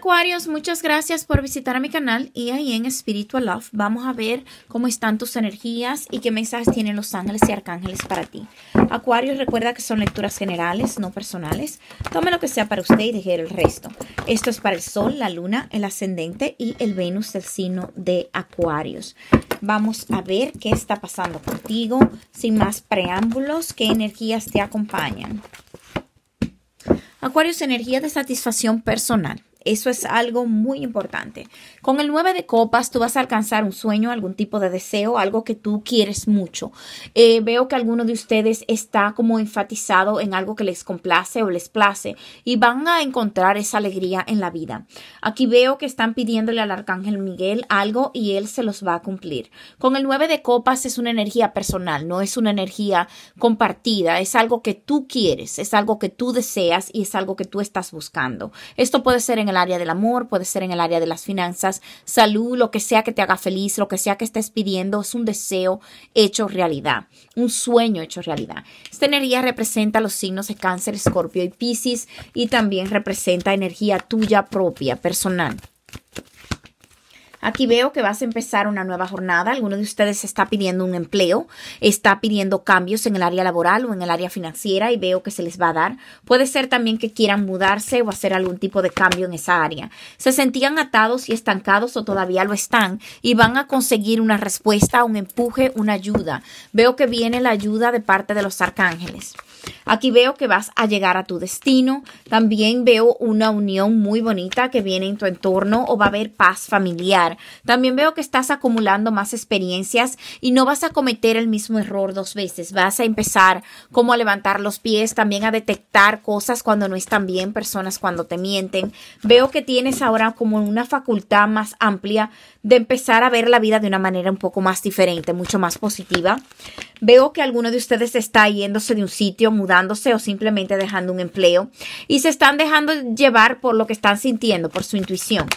Acuarios, muchas gracias por visitar a mi canal y ahí en Spiritual Love vamos a ver cómo están tus energías y qué mensajes tienen los ángeles y arcángeles para ti. Acuarios, recuerda que son lecturas generales, no personales. Tome lo que sea para usted y deje el resto. Esto es para el Sol, la Luna, el Ascendente y el Venus el signo de Acuarios. Vamos a ver qué está pasando contigo, sin más preámbulos, qué energías te acompañan. Acuarios, energía de satisfacción personal. Eso es algo muy importante. Con el 9 de copas tú vas a alcanzar un sueño, algún tipo de deseo, algo que tú quieres mucho. Eh, veo que alguno de ustedes está como enfatizado en algo que les complace o les place y van a encontrar esa alegría en la vida. Aquí veo que están pidiéndole al arcángel Miguel algo y él se los va a cumplir. Con el 9 de copas es una energía personal, no es una energía compartida, es algo que tú quieres, es algo que tú deseas y es algo que tú estás buscando. Esto puede ser en el área del amor, puede ser en el área de las finanzas, salud, lo que sea que te haga feliz, lo que sea que estés pidiendo, es un deseo hecho realidad, un sueño hecho realidad. Esta energía representa los signos de cáncer, escorpio y piscis y también representa energía tuya propia, personal. Aquí veo que vas a empezar una nueva jornada. Alguno de ustedes está pidiendo un empleo, está pidiendo cambios en el área laboral o en el área financiera y veo que se les va a dar. Puede ser también que quieran mudarse o hacer algún tipo de cambio en esa área. Se sentían atados y estancados o todavía lo están y van a conseguir una respuesta, un empuje, una ayuda. Veo que viene la ayuda de parte de los arcángeles. Aquí veo que vas a llegar a tu destino. También veo una unión muy bonita que viene en tu entorno o va a haber paz familiar también veo que estás acumulando más experiencias y no vas a cometer el mismo error dos veces. Vas a empezar como a levantar los pies, también a detectar cosas cuando no están bien, personas cuando te mienten. Veo que tienes ahora como una facultad más amplia de empezar a ver la vida de una manera un poco más diferente, mucho más positiva. Veo que alguno de ustedes está yéndose de un sitio, mudándose o simplemente dejando un empleo y se están dejando llevar por lo que están sintiendo, por su intuición.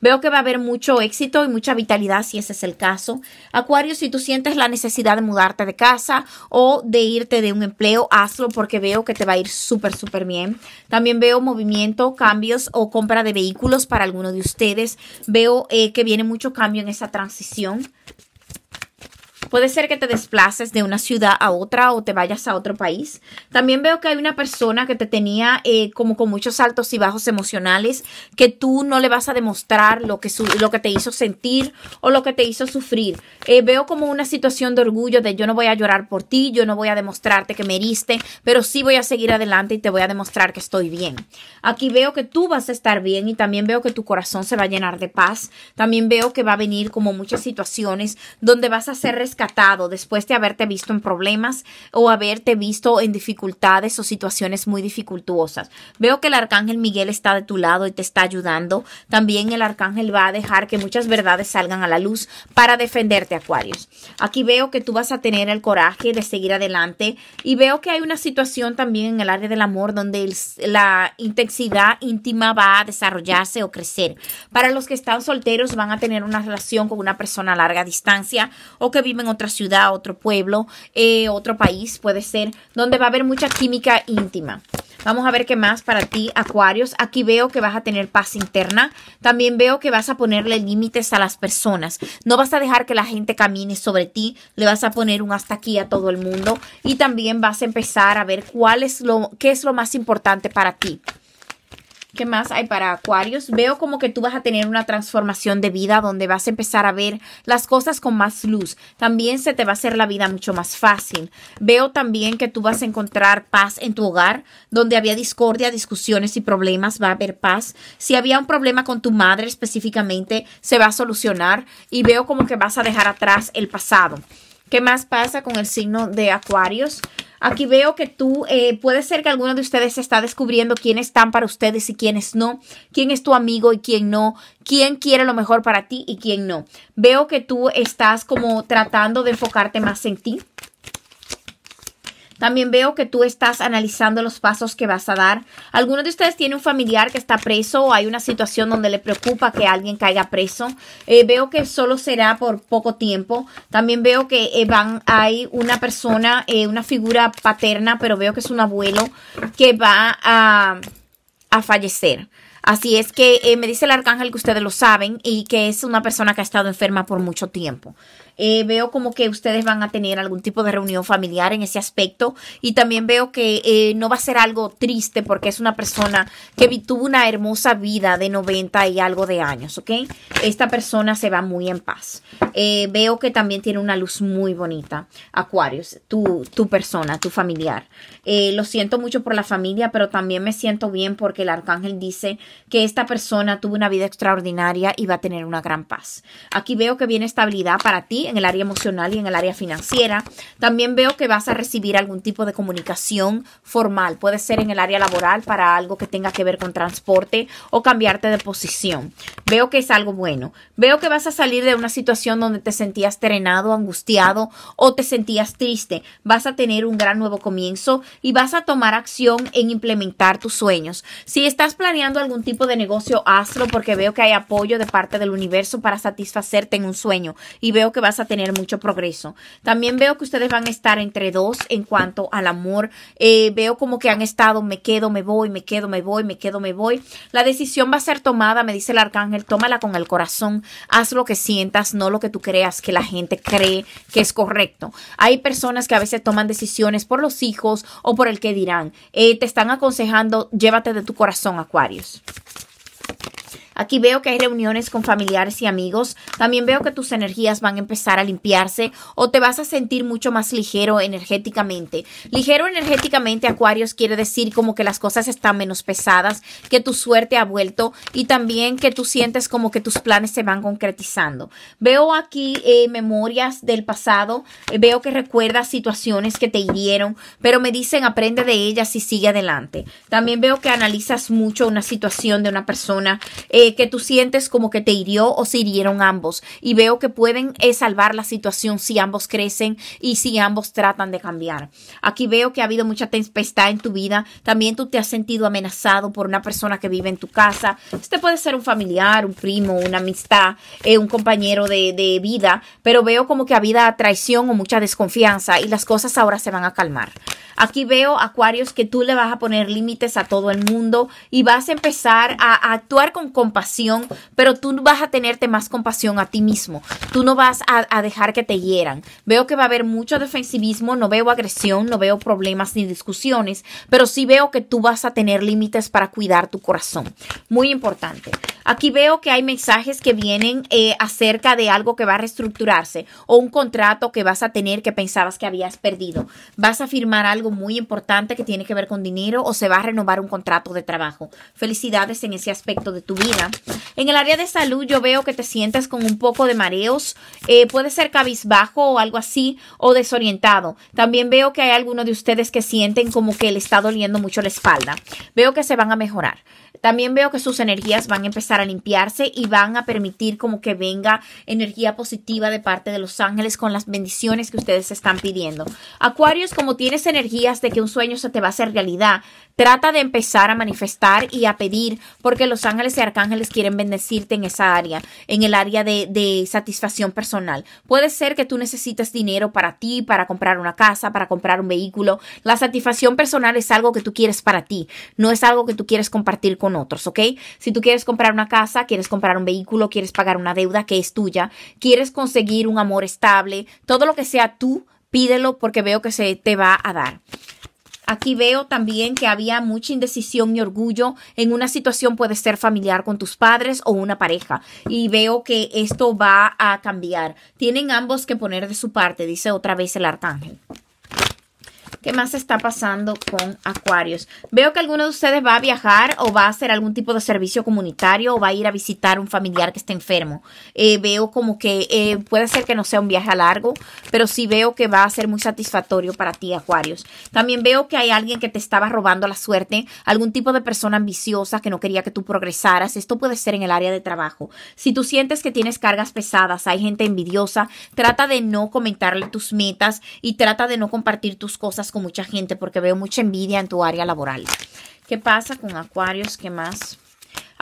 Veo que va a haber mucho éxito y mucha vitalidad si ese es el caso. Acuario, si tú sientes la necesidad de mudarte de casa o de irte de un empleo, hazlo porque veo que te va a ir súper, súper bien. También veo movimiento, cambios o compra de vehículos para alguno de ustedes. Veo eh, que viene mucho cambio en esa transición. Puede ser que te desplaces de una ciudad a otra o te vayas a otro país. También veo que hay una persona que te tenía eh, como con muchos altos y bajos emocionales, que tú no le vas a demostrar lo que, lo que te hizo sentir o lo que te hizo sufrir. Eh, veo como una situación de orgullo de yo no voy a llorar por ti, yo no voy a demostrarte que me heriste, pero sí voy a seguir adelante y te voy a demostrar que estoy bien. Aquí veo que tú vas a estar bien y también veo que tu corazón se va a llenar de paz. También veo que va a venir como muchas situaciones donde vas a ser rescatado atado después de haberte visto en problemas o haberte visto en dificultades o situaciones muy dificultuosas. Veo que el arcángel Miguel está de tu lado y te está ayudando. También el arcángel va a dejar que muchas verdades salgan a la luz para defenderte, Acuarios. Aquí veo que tú vas a tener el coraje de seguir adelante y veo que hay una situación también en el área del amor donde la intensidad íntima va a desarrollarse o crecer. Para los que están solteros van a tener una relación con una persona a larga distancia o que viven otra ciudad, otro pueblo, eh, otro país puede ser, donde va a haber mucha química íntima. Vamos a ver qué más para ti, Acuarios. Aquí veo que vas a tener paz interna. También veo que vas a ponerle límites a las personas. No vas a dejar que la gente camine sobre ti. Le vas a poner un hasta aquí a todo el mundo. Y también vas a empezar a ver cuál es lo, qué es lo más importante para ti. ¿Qué más hay para Acuarios? Veo como que tú vas a tener una transformación de vida donde vas a empezar a ver las cosas con más luz. También se te va a hacer la vida mucho más fácil. Veo también que tú vas a encontrar paz en tu hogar, donde había discordia, discusiones y problemas, va a haber paz. Si había un problema con tu madre específicamente, se va a solucionar y veo como que vas a dejar atrás el pasado. ¿Qué más pasa con el signo de Acuarios? Aquí veo que tú, eh, puede ser que alguno de ustedes está descubriendo quiénes están para ustedes y quiénes no, quién es tu amigo y quién no, quién quiere lo mejor para ti y quién no. Veo que tú estás como tratando de enfocarte más en ti, también veo que tú estás analizando los pasos que vas a dar. Algunos de ustedes tienen un familiar que está preso o hay una situación donde le preocupa que alguien caiga preso. Eh, veo que solo será por poco tiempo. También veo que eh, hay una persona, eh, una figura paterna, pero veo que es un abuelo que va a, fallecer. Así es que me dice el arcángel que ustedes lo saben y que es una persona que ha estado enferma por mucho tiempo. Eh, veo como que ustedes van a tener algún tipo de reunión familiar en ese aspecto y también veo que eh, no va a ser algo triste porque es una persona que tuvo una hermosa vida de 90 y algo de años, ¿ok? Esta persona se va muy en paz. Eh, veo que también tiene una luz muy bonita, Acuarios, tu persona, tu familiar. lo siento mucho por la familia, pero también me siento bien porque el arcángel dice que esta persona tuvo una vida extraordinaria y va a tener una gran paz. Aquí veo que viene estabilidad para ti en el área emocional y en el área financiera. También veo que vas a recibir algún tipo de comunicación formal. Puede ser en el área laboral para algo que tenga que ver con transporte o cambiarte de posición. Veo que es algo bueno. Veo que vas a salir de una situación donde te sentías trenado, angustiado o te sentías triste. Vas a tener un gran nuevo comienzo y vas a tomar acción en implementar tus sueños. Si estás planeando algún tipo de negocio, hazlo porque veo que hay apoyo de parte del universo para satisfacerte en un sueño y veo que vas a tener mucho progreso. También veo que ustedes van a estar entre dos en cuanto al amor. Eh, veo como que han estado, me quedo, me voy, me quedo, me voy, me quedo, me voy. La decisión va a ser tomada, me dice el arcángel, tómala con el corazón, haz lo que sientas, no lo que tú creas que la gente cree que es correcto. Hay personas que a veces toman decisiones por los hijos o por el que dirán. Eh, te están aconsejando, llévate de tu corazón, Acuarios. Aquí veo que hay reuniones con familiares y amigos. También veo que tus energías van a empezar a limpiarse o te vas a sentir mucho más ligero energéticamente. Ligero energéticamente, Acuarios, quiere decir como que las cosas están menos pesadas, que tu suerte ha vuelto y también que tú sientes como que tus planes se van concretizando. Veo aquí eh, memorias del pasado, veo que recuerdas situaciones que te hirieron, pero me dicen aprende de ellas y sigue adelante. También veo que analizas mucho una situación de una persona. Eh, eh, que tú sientes como que te hirió o se hirieron ambos. Y veo que pueden eh, salvar la situación si ambos crecen y si ambos tratan de cambiar. Aquí veo que ha habido mucha tempestad en tu vida. También tú te has sentido amenazado por una persona que vive en tu casa. Este puede ser un familiar, un primo, una amistad, eh, un compañero de, vida. Pero veo como que ha habido traición o mucha desconfianza y las cosas ahora se van a calmar. Aquí veo, Acuarios, que tú le vas a poner límites a todo el mundo y vas a empezar a, actuar con pero tú vas a tenerte más compasión a ti mismo. Tú no vas a, dejar que te hieran. Veo que va a haber mucho defensivismo, no veo agresión, no veo problemas ni discusiones, pero sí veo que tú vas a tener límites para cuidar tu corazón. Muy importante. Aquí veo que hay mensajes que vienen eh, acerca de algo que va a reestructurarse o un contrato que vas a tener que pensabas que habías perdido. Vas a firmar algo muy importante que tiene que ver con dinero o se va a renovar un contrato de trabajo. Felicidades en ese aspecto de tu vida. En el área de salud yo veo que te sientas con un poco de mareos, eh, puede ser cabizbajo o algo así, o desorientado. También veo que hay algunos de ustedes que sienten como que le está doliendo mucho la espalda. Veo que se van a mejorar. También veo que sus energías van a empezar a limpiarse y van a permitir como que venga energía positiva de parte de los ángeles con las bendiciones que ustedes están pidiendo. Acuarios, como tienes energías de que un sueño se te va a hacer realidad, trata de empezar a manifestar y a pedir porque los ángeles y arcángeles quieren bendecirte en esa área, en el área de, satisfacción personal. Puede ser que tú necesites dinero para ti, para comprar una casa, para comprar un vehículo. La satisfacción personal es algo que tú quieres para ti, no es algo que tú quieres compartir con otros, ¿ok? Si tú quieres comprar una casa, quieres comprar un vehículo, quieres pagar una deuda que es tuya, quieres conseguir un amor estable, todo lo que sea tú, pídelo porque veo que se te va a dar. Aquí veo también que había mucha indecisión y orgullo. En una situación puede ser familiar con tus padres o una pareja. Y veo que esto va a cambiar. Tienen ambos que poner de su parte, dice otra vez el arcángel. ¿Qué más está pasando con Acuarios? Veo que alguno de ustedes va a viajar o va a hacer algún tipo de servicio comunitario o va a ir a visitar un familiar que está enfermo. Eh, veo como que eh, puede ser que no sea un viaje largo, pero sí veo que va a ser muy satisfactorio para ti, Acuarios. También veo que hay alguien que te estaba robando la suerte, algún tipo de persona ambiciosa que no quería que tú progresaras. Esto puede ser en el área de trabajo. Si tú sientes que tienes cargas pesadas, hay gente envidiosa, trata de no comentarle tus metas y trata de no compartir tus cosas con mucha gente porque veo mucha envidia en tu área laboral. ¿Qué pasa con Acuarios? ¿Qué más?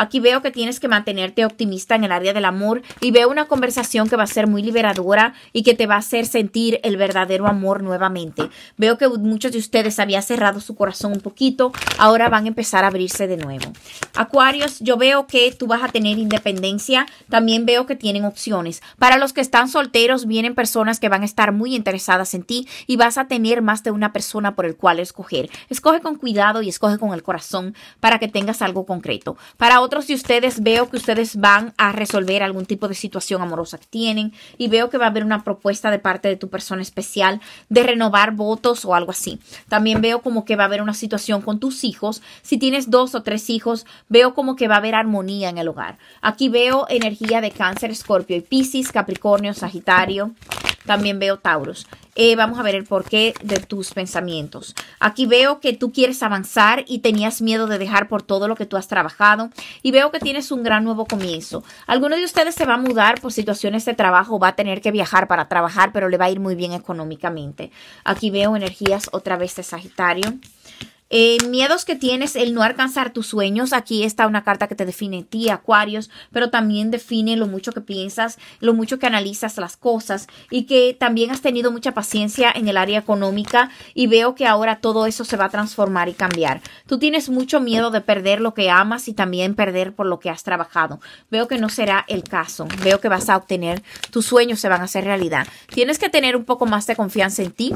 Aquí veo que tienes que mantenerte optimista en el área del amor y veo una conversación que va a ser muy liberadora y que te va a hacer sentir el verdadero amor nuevamente. Veo que muchos de ustedes habían cerrado su corazón un poquito, ahora van a empezar a abrirse de nuevo. Acuarios, yo veo que tú vas a tener independencia, también veo que tienen opciones. Para los que están solteros, vienen personas que van a estar muy interesadas en ti y vas a tener más de una persona por el cual escoger. Escoge con cuidado y escoge con el corazón para que tengas algo concreto. Para otros de ustedes veo que ustedes van a resolver algún tipo de situación amorosa que tienen y veo que va a haber una propuesta de parte de tu persona especial de renovar votos o algo así. También veo como que va a haber una situación con tus hijos. Si tienes dos o tres hijos, veo como que va a haber armonía en el hogar. Aquí veo energía de cáncer, escorpio y piscis, capricornio, sagitario. También veo Tauros. Eh, vamos a ver el porqué de tus pensamientos. Aquí veo que tú quieres avanzar y tenías miedo de dejar por todo lo que tú has trabajado y veo que tienes un gran nuevo comienzo. Alguno de ustedes se va a mudar por situaciones de trabajo, va a tener que viajar para trabajar, pero le va a ir muy bien económicamente. Aquí veo energías otra vez de Sagitario. Eh, miedos que tienes, el no alcanzar tus sueños. Aquí está una carta que te define ti, Acuarios, pero también define lo mucho que piensas, lo mucho que analizas las cosas y que también has tenido mucha paciencia en el área económica y veo que ahora todo eso se va a transformar y cambiar. Tú tienes mucho miedo de perder lo que amas y también perder por lo que has trabajado. Veo que no será el caso. Veo que vas a obtener, tus sueños se van a hacer realidad. Tienes que tener un poco más de confianza en ti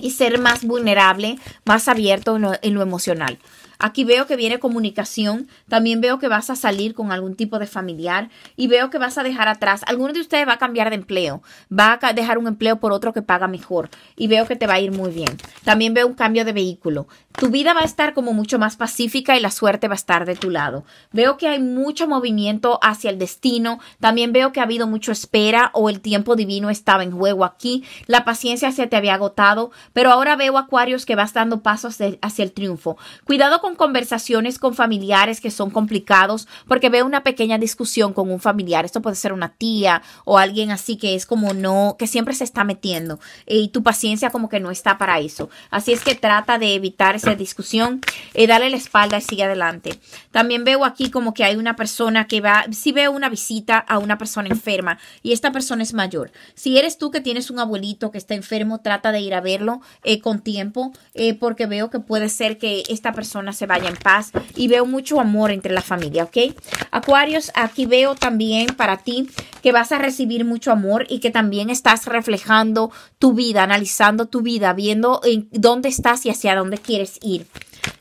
y ser más vulnerable, más abierto en lo, emocional. Aquí veo que viene comunicación, también veo que vas a salir con algún tipo de familiar y veo que vas a dejar atrás. Alguno de ustedes va a cambiar de empleo, va a dejar un empleo por otro que paga mejor y veo que te va a ir muy bien. También veo un cambio de vehículo. Tu vida va a estar como mucho más pacífica y la suerte va a estar de tu lado. Veo que hay mucho movimiento hacia el destino, también veo que ha habido mucha espera o el tiempo divino estaba en juego aquí, la paciencia se te había agotado, pero ahora veo acuarios que vas dando pasos hacia el triunfo. Cuidado con conversaciones con familiares que son complicados porque veo una pequeña discusión con un familiar. Esto puede ser una tía o alguien así que es como no, que siempre se está metiendo eh, y tu paciencia como que no está para eso. Así es que trata de evitar esa discusión, y eh, darle la espalda y sigue adelante. También veo aquí como que hay una persona que va, si veo una visita a una persona enferma y esta persona es mayor. Si eres tú que tienes un abuelito que está enfermo, trata de ir a verlo eh, con tiempo porque veo que puede ser que esta persona se vaya en paz y veo mucho amor entre la familia, ¿ok? Acuarios, aquí veo también para ti que vas a recibir mucho amor y que también estás reflejando tu vida, analizando tu vida, viendo en dónde estás y hacia dónde quieres ir.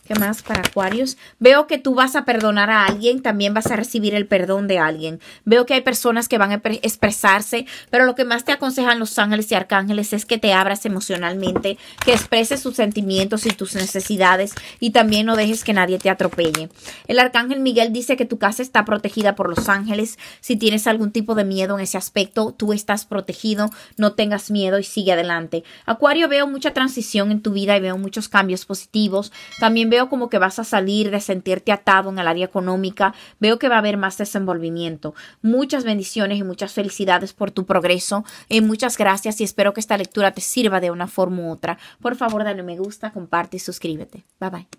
¿Qué más para Acuarios? Veo que tú vas a perdonar a alguien, también vas a recibir el perdón de alguien. Veo que hay personas que van a expresarse, pero lo que más te aconsejan los ángeles y arcángeles es que te abras emocionalmente, que expreses tus sentimientos y tus necesidades y también no dejes que nadie te atropelle. El arcángel Miguel dice que tu casa está protegida por los ángeles. Si tienes algún tipo de miedo en ese aspecto, tú estás protegido, no tengas miedo y sigue adelante. Acuario, veo mucha transición en tu vida y veo muchos cambios positivos. También veo como que vas a salir de sentirte atado en el área económica, veo que va a haber más desenvolvimiento. Muchas bendiciones y muchas felicidades por tu progreso. Eh, muchas gracias y espero que esta lectura te sirva de una forma u otra. Por favor, dale me gusta, comparte y suscríbete. Bye bye.